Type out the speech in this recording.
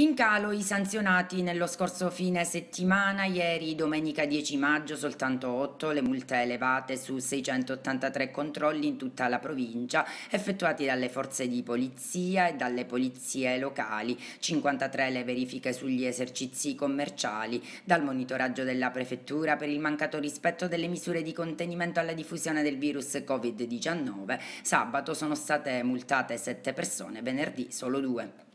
In calo i sanzionati nello scorso fine settimana, ieri domenica 10 maggio soltanto 8, le multe elevate su 683 controlli in tutta la provincia effettuati dalle forze di polizia e dalle polizie locali, 53 le verifiche sugli esercizi commerciali, dal monitoraggio della prefettura per il mancato rispetto delle misure di contenimento alla diffusione del virus Covid-19, sabato sono state multate 7 persone, venerdì solo 2.